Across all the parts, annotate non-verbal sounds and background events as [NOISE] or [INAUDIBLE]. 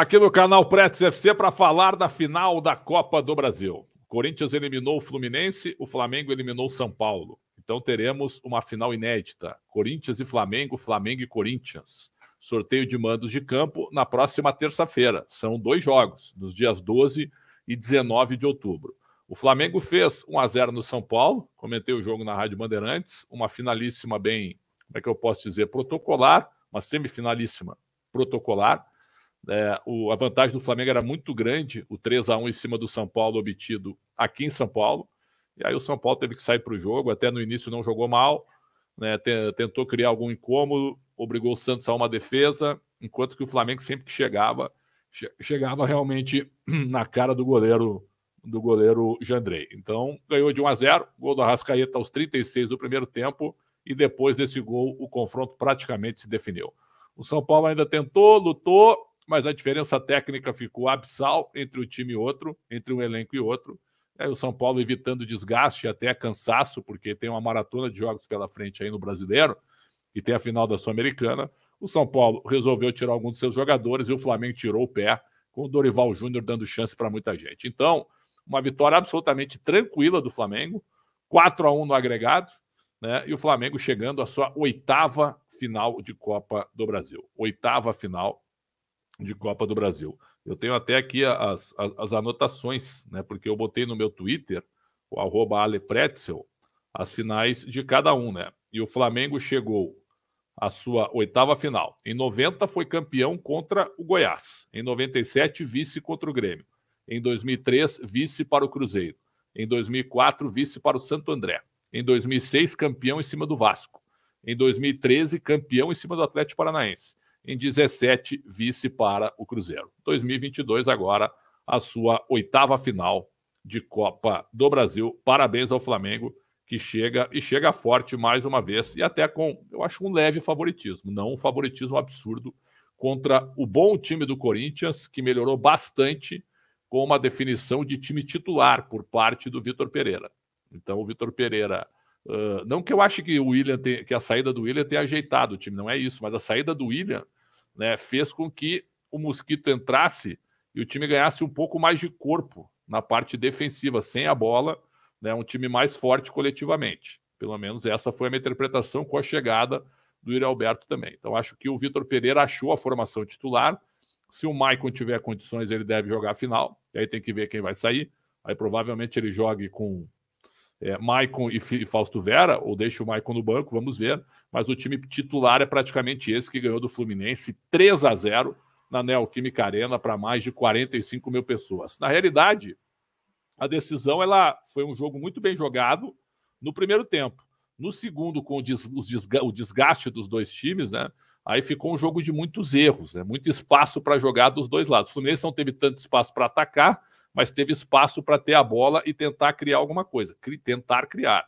aqui no canal Pretz FC para falar da final da Copa do Brasil. O Corinthians eliminou o Fluminense, o Flamengo eliminou o São Paulo. Então teremos uma final inédita: Corinthians e Flamengo, Flamengo e Corinthians. Sorteio de mandos de campo na próxima terça-feira. São dois jogos, nos dias 12 e 19 de outubro. O Flamengo fez 1 a 0 no São Paulo, comentei o jogo na Rádio Bandeirantes, uma finalíssima bem, como é que eu posso dizer, protocolar, uma semifinalíssima protocolar. É, o, a vantagem do Flamengo era muito grande, o 3 a 1 em cima do São Paulo obtido aqui em São Paulo. E aí o São Paulo teve que sair para o jogo, até no início não jogou mal, né, tentou criar algum incômodo, obrigou o Santos a uma defesa, enquanto que o Flamengo sempre que chegava, che chegava realmente [CLEARS THROAT] na cara do goleiro do goleiro Jandrei. Então, ganhou de 1 a 0, gol do Arrascaeta aos 36 do primeiro tempo e depois desse gol o confronto praticamente se definiu. O São Paulo ainda tentou, lutou, mas a diferença técnica ficou absal entre o time e outro, entre um elenco e outro. É, o São Paulo evitando desgaste, até cansaço, porque tem uma maratona de jogos pela frente aí no brasileiro e tem a final da Sul-Americana. O São Paulo resolveu tirar alguns dos seus jogadores e o Flamengo tirou o pé, com o Dorival Júnior dando chance para muita gente. Então, uma vitória absolutamente tranquila do Flamengo, 4 a 1 no agregado, né? E o Flamengo chegando à sua oitava final de Copa do Brasil. Oitava final de Copa do Brasil. Eu tenho até aqui as, as, as anotações, né? Porque eu botei no meu Twitter, o arroba Alepretzel, as finais de cada um, né? E o Flamengo chegou à sua oitava final. Em 90 foi campeão contra o Goiás. Em 97, vice contra o Grêmio. Em 2003, vice para o Cruzeiro. Em 2004, vice para o Santo André. Em 2006, campeão em cima do Vasco. Em 2013, campeão em cima do Atlético Paranaense em 17 vice para o Cruzeiro. 2022 agora a sua oitava final de Copa do Brasil. Parabéns ao Flamengo que chega e chega forte mais uma vez e até com, eu acho, um leve favoritismo, não um favoritismo absurdo contra o bom time do Corinthians, que melhorou bastante com uma definição de time titular por parte do Vitor Pereira. Então, o Vitor Pereira, uh, não que eu ache que o William tem, que a saída do William tenha ajeitado o time, não é isso, mas a saída do William né, fez com que o Mosquito entrasse e o time ganhasse um pouco mais de corpo na parte defensiva, sem a bola, né, um time mais forte coletivamente. Pelo menos essa foi a minha interpretação com a chegada do Iri Alberto também. Então acho que o Vitor Pereira achou a formação titular. Se o Maicon tiver condições, ele deve jogar a final. E aí tem que ver quem vai sair. Aí provavelmente ele jogue com é, Maicon e, e, Fausto Vera, ou deixa o Maicon no banco, vamos ver. Mas o time titular é praticamente esse que ganhou do Fluminense 3 a 0 na Neoquímica Arena para mais de 45 mil pessoas. Na realidade, a decisão ela foi um jogo muito bem jogado no primeiro tempo. No segundo, com o, des, o desgaste dos dois times, né? Aí ficou um jogo de muitos erros, né? muito espaço para jogar dos dois lados. O Fluminense não teve tanto espaço para atacar, mas teve espaço para ter a bola e tentar criar alguma coisa. Cri tentar criar.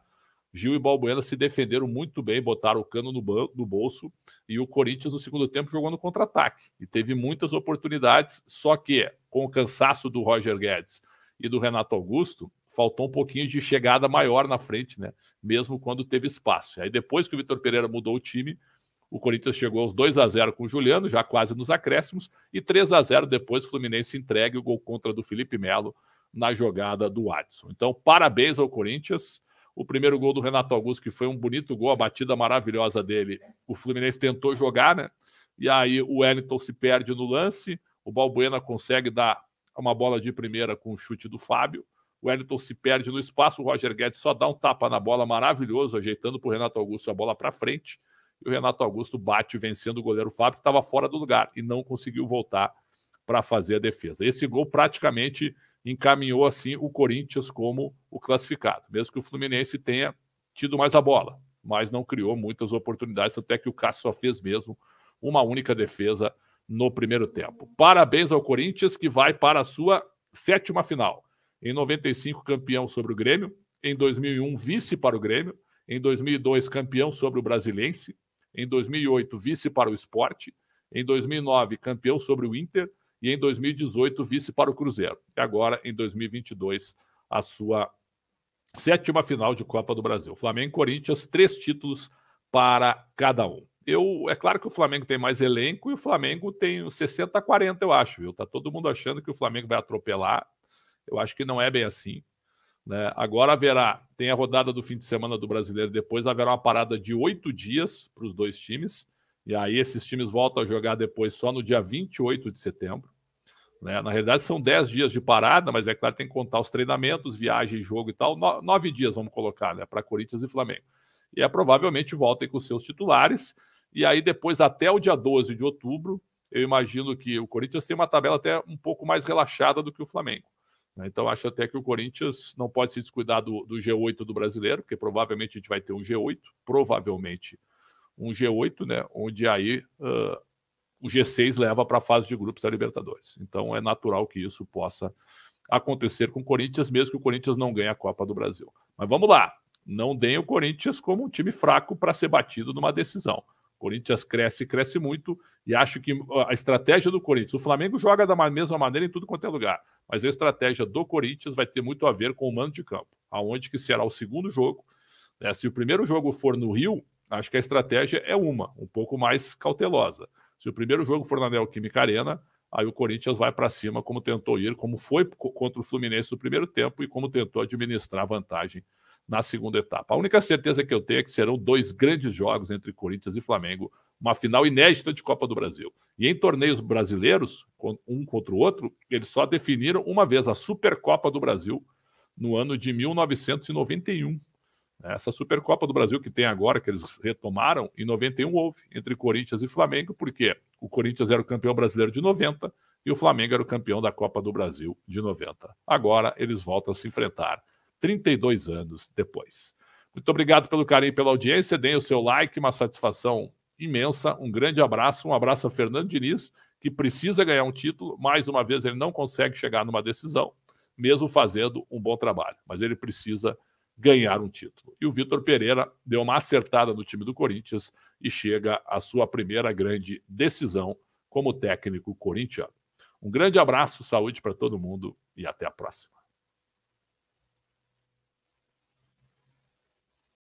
Gil e Balbuena se defenderam muito bem, botaram o cano no, no bolso e o Corinthians no segundo tempo jogou no contra-ataque e teve muitas oportunidades, só que com o cansaço do Roger Guedes e do Renato Augusto, faltou um pouquinho de chegada maior na frente, né? Mesmo quando teve espaço. Aí depois que o Vitor Pereira mudou o time, o Corinthians chegou aos 2 a 0 com o Juliano, já quase nos acréscimos, e 3 a 0 depois o Fluminense entregue o gol contra do Felipe Melo na jogada do Adson. Então, parabéns ao Corinthians. O primeiro gol do Renato Augusto, que foi um bonito gol, a batida maravilhosa dele. O Fluminense tentou jogar, né? E aí o Wellington se perde no lance. O Balbuena consegue dar uma bola de primeira com o chute do Fábio. O Wellington se perde no espaço. O Roger Guedes só dá um tapa na bola maravilhoso, ajeitando para o Renato Augusto a bola para frente. E o Renato Augusto bate vencendo o goleiro Fábio, que estava fora do lugar e não conseguiu voltar para fazer a defesa. Esse gol praticamente encaminhou assim o Corinthians como o classificado, mesmo que o Fluminense tenha tido mais a bola, mas não criou muitas oportunidades, até que o Cássio só fez mesmo uma única defesa no primeiro tempo. Parabéns ao Corinthians que vai para a sua sétima final. Em 95 campeão sobre o Grêmio, em 2001 vice para o Grêmio, em 2002 campeão sobre o Brasilense, em 2008, vice para o esporte. Em 2009, campeão sobre o Inter. E em 2018, vice para o Cruzeiro. E agora, em 2022, a sua sétima final de Copa do Brasil. Flamengo e Corinthians, três títulos para cada um. Eu, é claro que o Flamengo tem mais elenco e o Flamengo tem 60 a 40, eu acho, viu? Tá todo mundo achando que o Flamengo vai atropelar. Eu acho que não é bem assim. Né? Agora haverá, tem a rodada do fim de semana do brasileiro, depois haverá uma parada de oito dias para os dois times. E aí esses times voltam a jogar depois só no dia 28 de setembro. Né? Na realidade, são dez dias de parada, mas é claro, tem que contar os treinamentos, viagem, jogo e tal. No, nove dias, vamos colocar, né? Para Corinthians e Flamengo. E é provavelmente voltem com seus titulares. E aí, depois, até o dia 12 de outubro, eu imagino que o Corinthians tem uma tabela até um pouco mais relaxada do que o Flamengo. Né? Então, acho até que o Corinthians não pode se descuidar do, do, G8 do brasileiro, porque provavelmente a gente vai ter um G8, provavelmente um G8, né? Onde aí uh, o G6 leva para a fase de grupos da Libertadores. Então, é natural que isso possa acontecer com o Corinthians, mesmo que o Corinthians não ganhe a Copa do Brasil. Mas vamos lá, não deem o Corinthians como um time fraco para ser batido numa decisão. O Corinthians cresce, cresce muito, e acho que a estratégia do Corinthians, o Flamengo joga da mesma maneira em tudo quanto é lugar. Mas a estratégia do Corinthians vai ter muito a ver com o mando de campo, aonde que será o segundo jogo. Né? Se o primeiro jogo for no Rio, acho que a estratégia é uma, um pouco mais cautelosa. Se o primeiro jogo for na Neoquímica Arena, aí o Corinthians vai para cima como tentou ir, como foi contra o Fluminense no primeiro tempo e como tentou administrar vantagem na segunda etapa. A única certeza que eu tenho é que serão dois grandes jogos entre Corinthians e Flamengo uma final inédita de Copa do Brasil. E em torneios brasileiros, um contra o outro, eles só definiram uma vez a Supercopa do Brasil no ano de 1991. Essa Supercopa do Brasil que tem agora, que eles retomaram, em 91 houve, entre Corinthians e Flamengo, porque o Corinthians era o campeão brasileiro de 90 e o Flamengo era o campeão da Copa do Brasil de 90. Agora eles voltam a se enfrentar 32 anos depois. Muito obrigado pelo carinho e pela audiência. Deem o seu like, uma satisfação imensa. Um grande abraço, um abraço a Fernando Diniz, que precisa ganhar um título. Mais uma vez, ele não consegue chegar numa decisão, mesmo fazendo um bom trabalho, mas ele precisa ganhar um título. E o Vitor Pereira deu uma acertada no time do Corinthians e chega à sua primeira grande decisão como técnico corintiano. Um grande abraço, saúde para todo mundo e até a próxima.